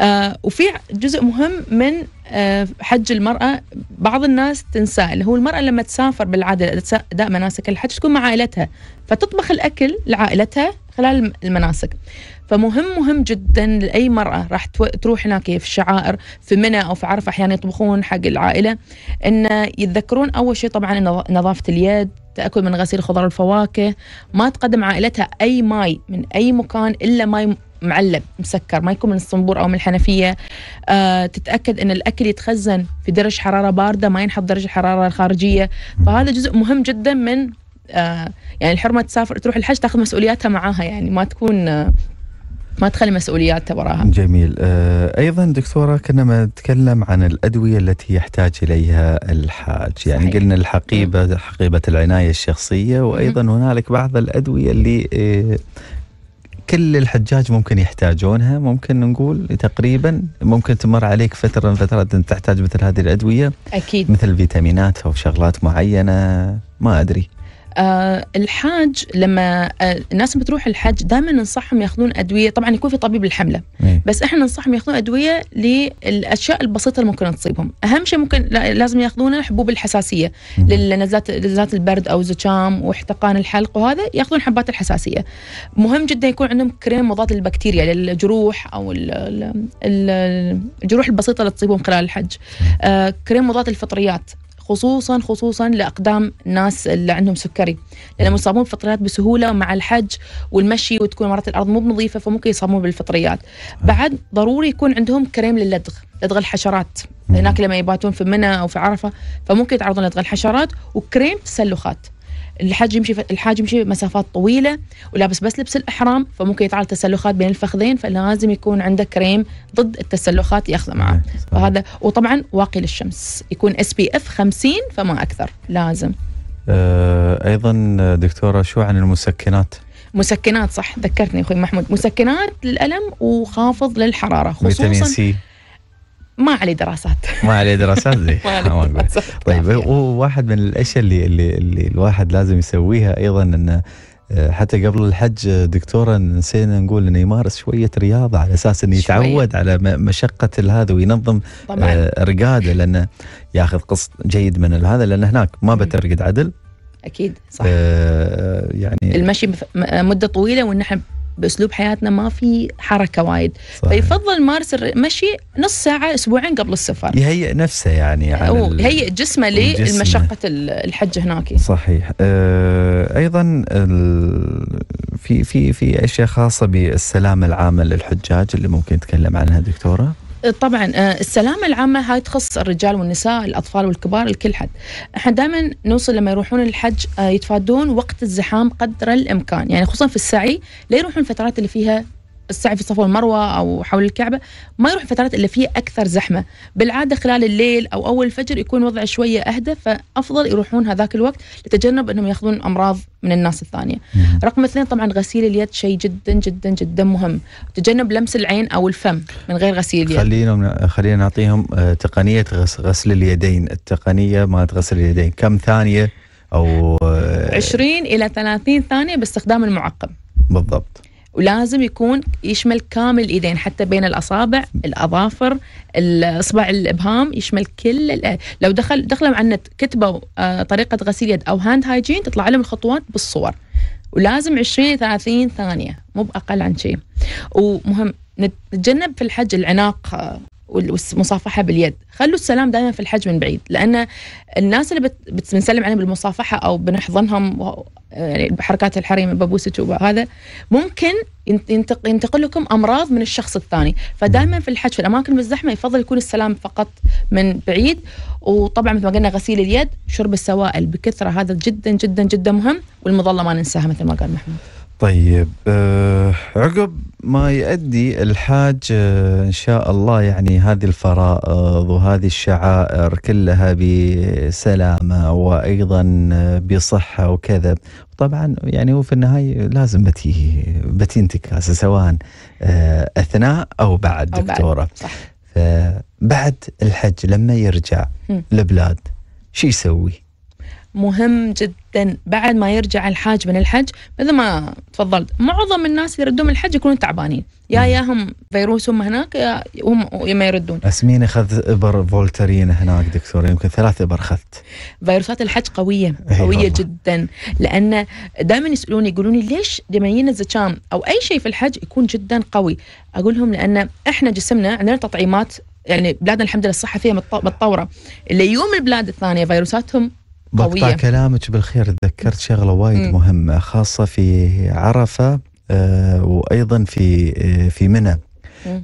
آه وفي جزء مهم من آه حج المراه بعض الناس تنساه اللي هو المراه لما تسافر بالعاده اداء مناسك الحج تكون مع عائلتها فتطبخ الاكل لعائلتها خلال المناسك. فمهم مهم جدا لاي مراه راح تروح هناك في الشعائر في منى او في عرفه احيانا يطبخون حق العائله ان يتذكرون اول شيء طبعا نظافه اليد تاكل من غسيل خضار الفواكه ما تقدم عائلتها أي ماي من أي مكان إلا ماي معلب مسكر ما يكون من الصنبور أو من الحنفية آه، تتأكد أن الأكل يتخزن في درجة حرارة باردة ما ينحط درجة الحرارة الخارجية فهذا جزء مهم جدا من آه، يعني الحرمة تسافر تروح الحج تاخذ مسؤولياتها معاها يعني ما تكون آه ما تخلي مسؤوليات وراها جميل آه، ايضا دكتوره كنا نتكلم عن الادويه التي يحتاج اليها الحاج يعني صحيح. قلنا الحقيبه حقيبه العنايه الشخصيه وايضا هنالك بعض الادويه اللي آه، كل الحجاج ممكن يحتاجونها ممكن نقول تقريبا ممكن تمر عليك فتره من فترات تحتاج مثل هذه الادويه اكيد مثل فيتامينات او شغلات معينه ما ادري آه الحاج لما آه الناس بتروح الحج دائما ننصحهم ياخذون ادويه طبعا يكون في طبيب الحمله إيه. بس احنا ننصحهم ياخذون ادويه للاشياء البسيطه اللي ممكن تصيبهم اهم شيء ممكن لازم ياخذون حبوب الحساسيه للنزلات نزلات البرد او الزكام واحتقان الحلق وهذا ياخذون حبات الحساسيه مهم جدا يكون عندهم كريم مضاد للبكتيريا للجروح او الجروح البسيطه اللي تصيبهم خلال الحج آه كريم مضاد للفطريات خصوصا خصوصا لاقدام الناس اللي عندهم سكري لانهم يصابون بالفطريات بسهوله مع الحج والمشي وتكون مرات الارض مو نظيفه فممكن يصابون بالفطريات بعد ضروري يكون عندهم كريم للدغ لدغ الحشرات هناك لما يباتون في منى او في عرفه فممكن يتعرضون لدغ الحشرات وكريم تسلخات الحاج يمشي الحاج يمشي مسافات طويله ولابس بس لبس الاحرام فممكن يتعرض تسلخات بين الفخذين فلازم يكون عنده كريم ضد التسلخات ياخذه معه إيه، فهذا وطبعا واقي للشمس يكون اس بي اف 50 فما اكثر لازم أه ايضا دكتوره شو عن المسكنات مسكنات صح ذكرتني اخوي محمود مسكنات للالم وخافض للحراره خصوصا فيتامين سي ما عليه دراسات ما عليه دراسات زي *laughs* ما *laughs* دراسات طيب وواحد من الاشياء اللي, اللي اللي الواحد لازم يسويها ايضا انه آه، حتى قبل الحج آه، دكتورة نسينا نقول انه يمارس شوية رياضة على اساس انه يتعود على مشقة هذا وينظم طبعاً. آه، رقاده لانه ياخذ قسط جيد من هذا لان هناك ما بترقد عدل اكيد صح آه يعني المشي مده طويله ونحن باسلوب حياتنا ما في حركه وايد صحيح. فيفضل مارس المشي نص ساعه اسبوعين قبل السفر يهيئ نفسه يعني على يهيئ جسمه للمشقه الحج هناك صحيح أه ايضا في في في اشياء خاصه بالسلامه العامه للحجاج اللي ممكن نتكلم عنها دكتوره طبعا آه، السلامة العامة هاي تخص الرجال والنساء الأطفال والكبار الكل حد احنا دائما نوصل لما يروحون الحج آه، يتفادون وقت الزحام قدر الإمكان يعني خصوصا في السعي لا يروحون الفترات اللي فيها السعي في الصفا المروة او حول الكعبه ما يروح فترات اللي فيها اكثر زحمه بالعاده خلال الليل او اول الفجر يكون وضع شويه اهدى فافضل يروحون هذاك الوقت لتجنب انهم ياخذون امراض من الناس الثانيه رقم اثنين طبعا غسيل اليد شيء جدا جدا جدا مهم تجنب لمس العين او الفم من غير غسيل اليد خلينا خلينا نعطيهم آه، تقنيه غسل اليدين التقنيه مالت غسل اليدين كم ثانيه او 20 آه، الى 30 ثانيه باستخدام المعقم بالضبط ولازم يكون يشمل كامل الايدين حتى بين الاصابع الاظافر الاصبع الابهام يشمل كل لو دخل دخلوا عنا كتبوا آه، طريقه غسيل يد او هاند هايجين تطلع لهم الخطوات بالصور ولازم 20 30 ثانيه مو باقل عن شيء ومهم نتجنب في الحج العناق آه، والمصافحه باليد خلوا السلام دائما في الحج من بعيد لان الناس اللي بت... بنسلم عليهم بالمصافحه او بنحضنهم و... يعني بحركات الحريم ببوسك وهذا ممكن ينتق... ينتقل لكم امراض من الشخص الثاني فدائما في الحج في الاماكن المزدحمه يفضل يكون السلام فقط من بعيد وطبعا مثل ما قلنا غسيل اليد شرب السوائل بكثره هذا جدا جدا جدا مهم والمظله ما ننساها مثل ما قال محمود طيب آه عقب ما يؤدي الحاج آه، ان شاء الله يعني هذه الفرائض وهذه الشعائر كلها بسلامه وايضا بصحه وكذا طبعا يعني هو في النهايه لازم بتي بتي انتكاسه سواء آه، اثناء او بعد دكتوره بعد الحج لما يرجع لبلاد شو يسوي؟ مهم جدا بعد ما يرجع الحاج من الحج مثل ما تفضلت معظم الناس اللي يردون من الحج يكونون تعبانين يا ياهم فيروسهم هناك يا هم ما يردون اسمين اخذ ابر فولترين هناك دكتور يمكن ثلاث ابر اخذت فيروسات الحج قويه قويه جدا لان دائما يسالوني يقولون لي ليش يجينا الزكام او اي شيء في الحج يكون جدا قوي اقول لهم لان احنا جسمنا عندنا تطعيمات يعني بلادنا الحمد لله الصحه فيها متطوره اللي يوم البلاد الثانيه فيروساتهم قوية بقطع كلامك بالخير تذكرت شغلة وايد مهمة خاصة في عرفة آه، وأيضا في آه، في منى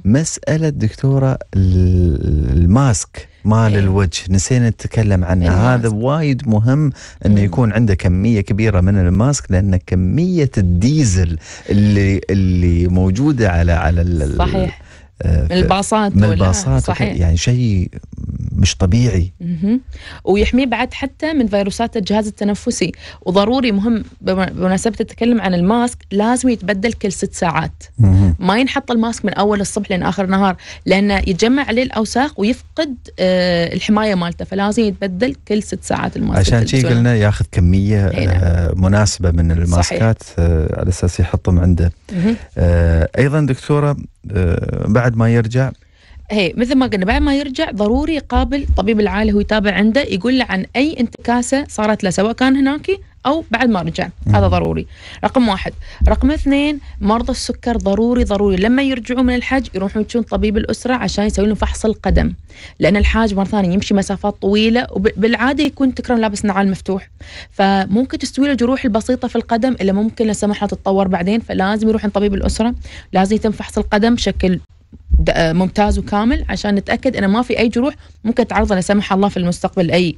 مسألة دكتورة الماسك مال إيه. الوجه نسينا نتكلم عنه هذا وايد مهم انه يكون عنده كميه كبيره من الماسك لان كميه الديزل اللي اللي موجوده على على صحيح آه، من الباصات من الباصات صحيح. يعني شيء مش طبيعي ويحميه بعد حتى من فيروسات الجهاز التنفسي وضروري مهم بمناسبة التكلم عن الماسك لازم يتبدل كل ست ساعات ما ينحط الماسك من أول الصبح لين آخر النهار لأنه يتجمع عليه الأوساخ ويفقد آه الحماية مالته فلازم يتبدل كل ست ساعات الماسك عشان شي قلنا ياخذ كمية نعم. آه مناسبة من الماسكات آه على أساس يحطهم عنده آه أيضا دكتورة آه بعد ما يرجع هي مثل ما قلنا بعد ما يرجع ضروري يقابل طبيب العائله هو يتابع عنده يقول له عن اي انتكاسه صارت له سواء كان هناك او بعد ما رجع هذا ضروري رقم واحد رقم اثنين مرضى السكر ضروري ضروري لما يرجعوا من الحج يروحون يشوفون طبيب الاسره عشان يسوي لهم فحص القدم لان الحاج مره ثانيه يمشي مسافات طويله وبالعاده يكون تكرم لابس نعال مفتوح فممكن تستوي له جروح البسيطه في القدم اللي ممكن لا سمح الله تتطور بعدين فلازم يروح عند طبيب الاسره لازم يتم فحص القدم بشكل آه، ممتاز وكامل عشان نتاكد انه ما في اي جروح ممكن تعرض لا سمح الله في المستقبل لاي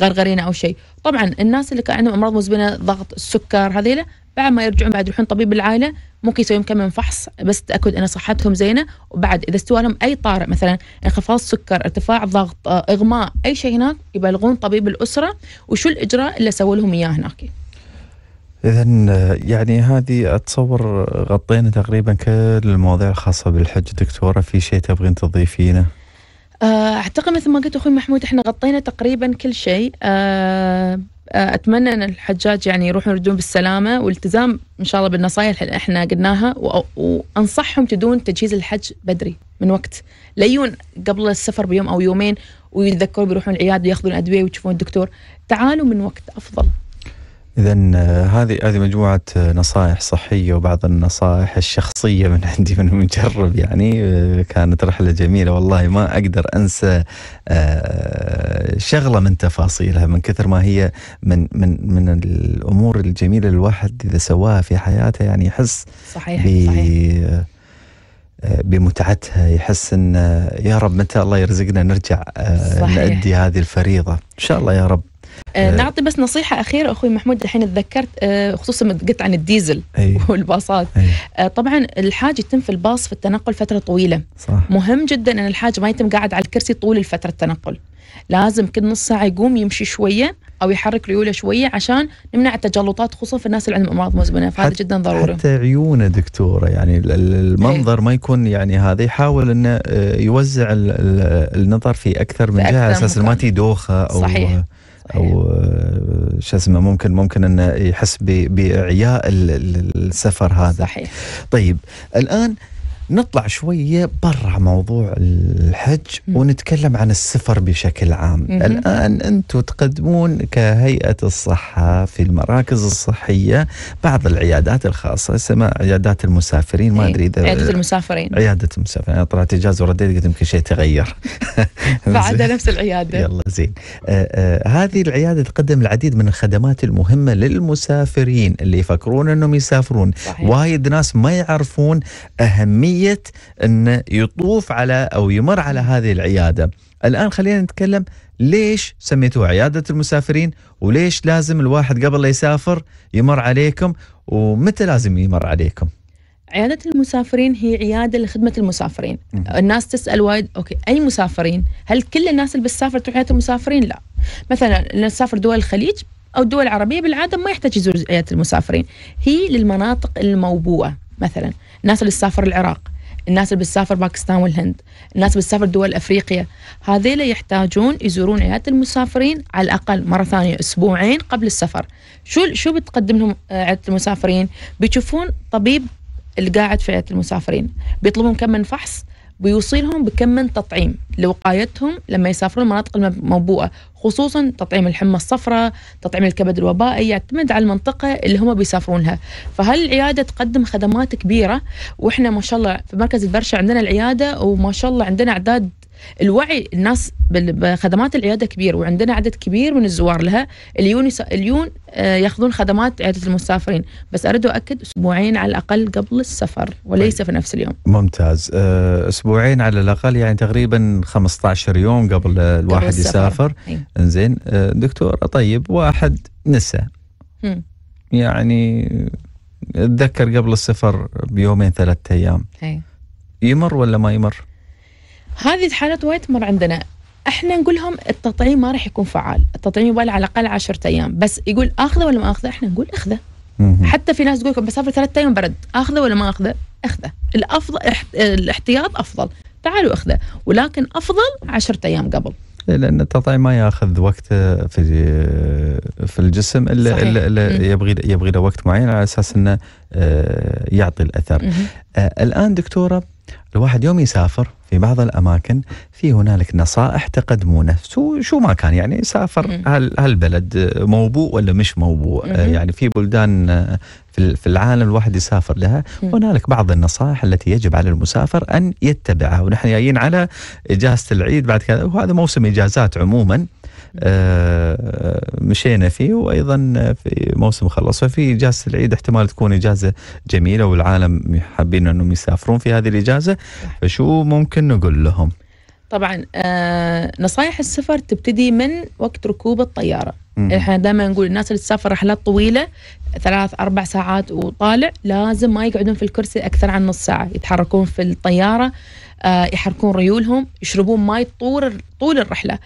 غرغرينه او شيء طبعا الناس اللي كان عندهم امراض مزمنه ضغط السكر هذيلا بعد ما يرجعون بعد يروحون طبيب العائله ممكن يسوي كم من فحص بس تاكد ان صحتهم زينه وبعد اذا استوى لهم اي طارئ مثلا انخفاض سكر ارتفاع ضغط آه، اغماء اي شيء هناك يبلغون طبيب الاسره وشو الاجراء اللي سووا لهم اياه هناك إذا يعني هذه أتصور غطينا تقريبا كل المواضيع الخاصة بالحج دكتورة في شيء تبغين تضيفينه؟ آه، أعتقد مثل ما قلت أخوي محمود إحنا غطينا تقريبا كل شيء آه، آه، أتمنى أن الحجاج يعني يروحون يردون بالسلامة والالتزام إن شاء الله بالنصائح اللي إحنا قلناها وأنصحهم تدون تجهيز الحج بدري من وقت ليون قبل السفر بيوم أو يومين ويتذكرون بيروحون العيادة وياخذون أدوية ويشوفون الدكتور تعالوا من وقت أفضل إذا آه، هذه هذه مجموعة آه، نصائح صحية وبعض النصائح الشخصية من *laughs* عندي من مجرب يعني آه، كانت رحلة جميلة والله ما أقدر أنسى شغلة من تفاصيلها من كثر ما هي من من من الأمور الجميلة الواحد إذا سواها في حياته يعني يحس صحيح, صحيح. بمتعتها يحس ان يا رب متى الله يرزقنا نرجع صحيح. نأدي هذه الفريضه ان شاء الله يا رب آه إيه. نعطي بس نصيحه اخيره اخوي محمود الحين تذكرت آه خصوصا ما قلت عن الديزل أي. *laughs* والباصات أي. آه طبعا الحاج يتم في الباص في التنقل فتره طويله صح. مهم جدا ان الحاج ما يتم قاعد على الكرسي طول الفتره التنقل لازم كل نص ساعه يقوم يمشي شويه او يحرك ريوله شويه عشان نمنع التجلطات خصوصا في الناس اللي عندهم امراض مزمنه فهذا جدا ضروري حتى عيونه دكتوره يعني المنظر إيه. ما يكون يعني هذا يحاول انه آه، يوزع النظر في اكثر من جهه اساس ما تي دوخه او صحيح. او آه، شو اسمه ممكن ممكن انه يحس باعياء السفر هذا صحيح طيب الان نطلع شويه برا موضوع الحج ونتكلم عن السفر بشكل عام مم. الان انتم تقدمون كهيئه الصحه في المراكز الصحيه بعض العيادات الخاصه اسمها عيادات المسافرين ما إيه، ادري اذا عياده المسافرين عياده المسافرين انا طلعت اجازه ورديت قلت يمكن شيء تغير *laughs* بعدها نفس العياده يلا زين آه آه هذه العياده تقدم العديد من الخدمات المهمه للمسافرين اللي يفكرون انهم يسافرون صحيح. وايد ناس ما يعرفون اهميه عمليه أن يطوف على او يمر على هذه العياده. الان خلينا نتكلم ليش سميتوها عياده المسافرين وليش لازم الواحد قبل لا يسافر يمر عليكم ومتى لازم يمر عليكم؟ عيادة المسافرين هي عيادة لخدمة المسافرين الناس تسأل وايد أوكي أي مسافرين هل كل الناس اللي بتسافر تروح عيادة المسافرين لا مثلا نسافر تسافر دول الخليج أو الدول العربية بالعادة ما يحتاج يزور عيادة المسافرين هي للمناطق الموبوءة مثلا الناس اللي تسافر العراق الناس اللي بتسافر باكستان والهند الناس اللي بتسافر دول أفريقيا هذيلا يحتاجون يزورون عيادة المسافرين على الأقل مرة ثانية أسبوعين قبل السفر شو شو بتقدم لهم آه، عيادة المسافرين بيشوفون طبيب اللي قاعد في عيادة المسافرين بيطلبون كم من فحص بيوصلهم بكم من تطعيم لوقايتهم لما يسافرون المناطق الموبوءه خصوصا تطعيم الحمى الصفراء تطعيم الكبد الوبائي يعتمد على المنطقه اللي هم بيسافرون لها فهالعياده تقدم خدمات كبيره واحنا ما شاء الله في مركز البرشه عندنا العياده وما شاء الله عندنا اعداد الوعي الناس بخدمات العياده كبير وعندنا عدد كبير من الزوار لها اليون اليون آه، ياخذون خدمات عياده المسافرين بس اريد اؤكد اسبوعين على الاقل قبل السفر وليس طيب. في نفس اليوم ممتاز آه، اسبوعين على الاقل يعني تقريبا 15 يوم قبل الواحد قبل يسافر انزين آه، دكتور طيب واحد نسى م. يعني اتذكر قبل السفر بيومين ثلاثة ايام هي. يمر ولا ما يمر؟ هذه الحالات وايد تمر عندنا احنا نقول لهم التطعيم ما راح يكون فعال التطعيم يبغى على الاقل 10 ايام بس يقول اخذه ولا ما اخذه احنا نقول اخذه حتى في ناس تقول بسافر ثلاثة ايام برد اخذه ولا ما اخذه اخذه الافضل الاحتياط افضل تعالوا اخذه ولكن افضل 10 ايام قبل إيه، لان التطعيم ما ياخذ وقت في في الجسم صحيح. الا, إلا يبغي يبغي له وقت معين على اساس انه آه، يعطي الاثر. آه، الان دكتوره الواحد يوم يسافر في بعض الاماكن في هنالك نصائح تقدمونه شو شو ما كان يعني سافر هل هالبلد موبوء ولا مش موبوء آه، يعني في بلدان آه، في العالم الواحد يسافر لها هنالك بعض النصائح التي يجب على المسافر ان يتبعها ونحن جايين على اجازه العيد بعد كذا وهذا موسم اجازات عموما آه، مشينا فيه وايضا في موسم خلص ففي اجازه العيد احتمال تكون اجازه جميله والعالم حابين انهم يسافرون في هذه الاجازه فشو ممكن نقول لهم؟ طبعا آه، نصائح السفر تبتدي من وقت ركوب الطياره احنا دائما نقول الناس اللي تسافر رحلات طويله ثلاث اربع ساعات وطالع لازم ما يقعدون في الكرسي اكثر عن نص ساعه يتحركون في الطياره آه، يحركون ريولهم يشربون ماي طول طول الرحله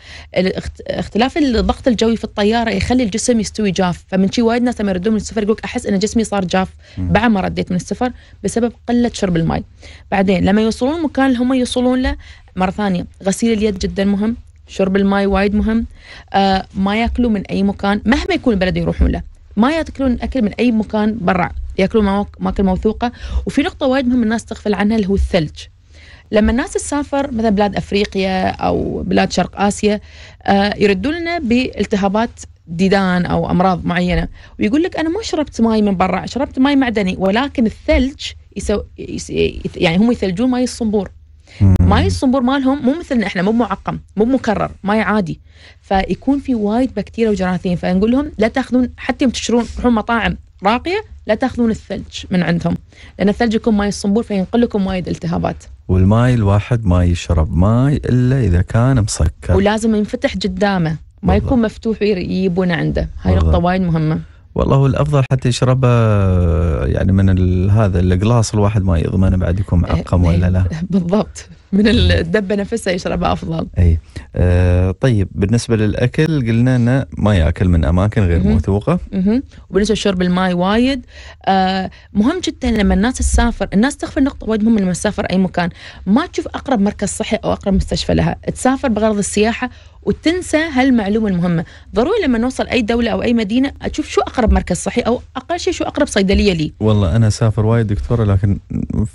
اختلاف الضغط الجوي في الطياره يخلي الجسم يستوي جاف فمن شي وايد ناس لما يردون من السفر يقول احس ان جسمي صار جاف بعد ما رديت من السفر بسبب قله شرب الماي بعدين لما يوصلون المكان اللي هم يوصلون له مره ثانيه غسيل اليد جدا مهم شرب الماء وايد مهم آه ما ياكلوا من اي مكان مهما يكون البلد يروحون له ما ياكلون اكل من اي مكان برا ياكلون ماكل موثوقه وفي نقطه وايد مهم الناس تغفل عنها اللي هو الثلج لما الناس تسافر مثلا بلاد افريقيا او بلاد شرق اسيا آه يردون لنا بالتهابات ديدان او امراض معينه ويقول لك انا ما شربت ماي من برا شربت ماي معدني ولكن الثلج يسو يعني هم يثلجون ماي الصنبور ماي الصنبور مالهم مو مثلنا احنا مو معقم مو مكرر ماي عادي فيكون في وايد بكتيريا وجراثيم فنقول لهم لا تاخذون حتى يوم تشترون تروحون مطاعم راقيه لا تاخذون الثلج من عندهم لان الثلج يكون ماي الصنبور فينقل لكم وايد التهابات والماي الواحد ما يشرب ماي الا اذا كان مسكر ولازم ينفتح قدامه ما يكون مفتوح يجيبونه عنده هاي نقطه وايد مهمه والله هو الافضل حتى يشربه آه، يعني من هذا الجلاس الواحد ما يضمن بعد يكون إيه، معقم ولا إيه، لا *laughs* بالضبط من الدبه نفسها يشربها افضل اي آه طيب بالنسبه للاكل قلنا انه ما ياكل من اماكن غير موثوقه وبالنسبه لشرب الماء وايد آه مهم جدا لما الناس تسافر الناس تغفل نقطه وايد مهمه لما تسافر اي مكان ما تشوف اقرب مركز صحي او اقرب مستشفى لها تسافر بغرض السياحه وتنسى هالمعلومه المهمه ضروري لما نوصل اي دوله او اي مدينه اشوف شو اقرب مركز صحي او اقل شيء شو اقرب صيدليه لي والله انا سافر وايد دكتوره لكن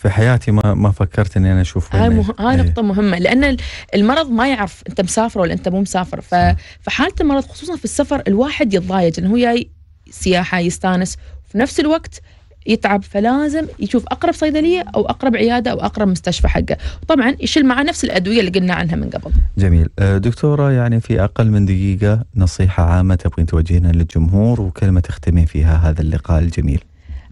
في حياتي ما ما فكرت اني انا اشوف هاي, مه... هاي إيه. نقطه مهمه لان المرض ما يعرف انت مسافر ولا انت مو مسافر ف... فحاله المرض خصوصا في السفر الواحد يتضايق انه هو جاي سياحه يستانس وفي نفس الوقت يتعب فلازم يشوف اقرب صيدليه او اقرب عياده او اقرب مستشفى حقه طبعا يشيل معاه نفس الادويه اللي قلنا عنها من قبل جميل أه، دكتوره يعني في اقل من دقيقه نصيحه عامه تبغين توجهينها للجمهور وكلمه تختمين فيها هذا اللقاء الجميل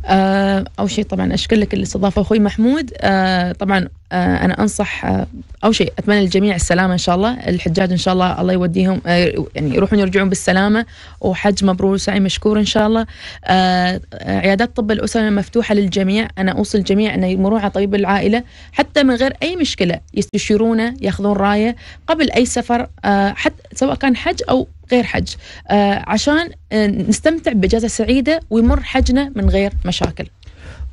آه اول شيء طبعا اشكر لك الاستضافه اخوي محمود آه طبعا آه انا انصح آه اول شيء اتمنى للجميع السلامه ان شاء الله الحجاج ان شاء الله الله يوديهم آه يعني يروحون يرجعون بالسلامه وحج مبرور وسعي مشكور ان شاء الله آه،, آه عيادات طب الاسره مفتوحه للجميع انا اوصي الجميع انه يمرون على طبيب العائله حتى من غير اي مشكله يستشيرونه ياخذون رايه قبل اي سفر آه حتى سواء كان حج او غير حج آه، عشان آه، نستمتع بإجازة سعيدة ويمر حجنا من غير مشاكل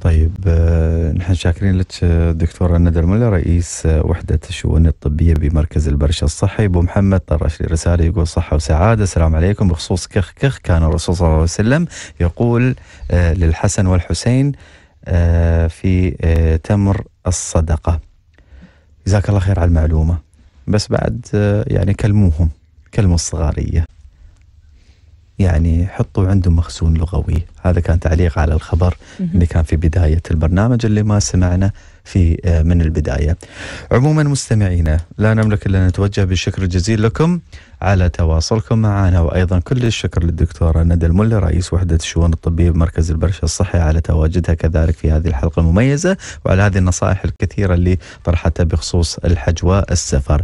طيب آه، نحن شاكرين لك دكتورة ندى الملا رئيس وحدة الشؤون الطبية بمركز البرشا الصحي أبو محمد طرش لي رسالة يقول صحة وسعادة السلام عليكم بخصوص كخ كخ كان الرسول صلى الله عليه وسلم يقول للحسن والحسين في تمر الصدقة جزاك الله خير على المعلومة بس بعد يعني كلموهم كلمة الصغاريه يعني حطوا عندهم مخزون لغوي هذا كان تعليق على الخبر اللي كان في بداية البرنامج اللي ما سمعنا في آه، من البداية عموما مستمعينا لا نملك إلا نتوجه بالشكر الجزيل لكم على تواصلكم معنا وأيضا كل الشكر للدكتورة ندى الملا رئيس وحدة الشؤون الطبية بمركز البرشا الصحي على تواجدها كذلك في هذه الحلقة المميزة وعلى هذه النصائح الكثيرة اللي طرحتها بخصوص الحج والسفر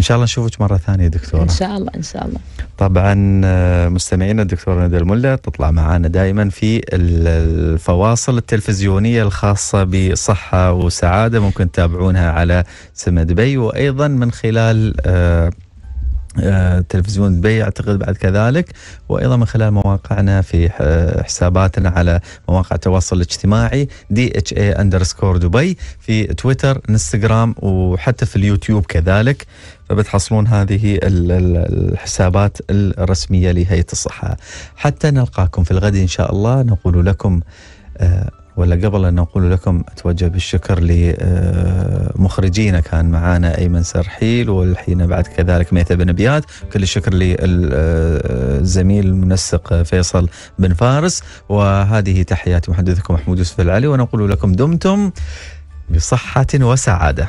ان شاء الله نشوفك مره ثانيه دكتوره ان شاء الله ان شاء الله طبعا آه، مستمعينا الدكتوره ندى الملا تطلع معنا دائما في الفواصل التلفزيونيه الخاصه بصحه وسعاده ممكن تتابعونها على سما دبي وايضا من خلال آه، آه، تلفزيون دبي اعتقد بعد كذلك وايضا من خلال مواقعنا في حساباتنا على مواقع التواصل الاجتماعي دي اتش اي اندرسكور دبي في تويتر انستغرام وحتى في اليوتيوب كذلك فبتحصلون هذه الحسابات الرسمية لهيئة الصحة حتى نلقاكم في الغد إن شاء الله نقول لكم آه، ولا قبل أن نقول لكم أتوجه بالشكر لمخرجينا آه، كان معانا أيمن سرحيل والحين بعد كذلك ميتة بن أبيات كل الشكر للزميل آه، المنسق فيصل بن فارس وهذه تحياتي محدثكم محمود يوسف العلي ونقول لكم دمتم بصحة وسعادة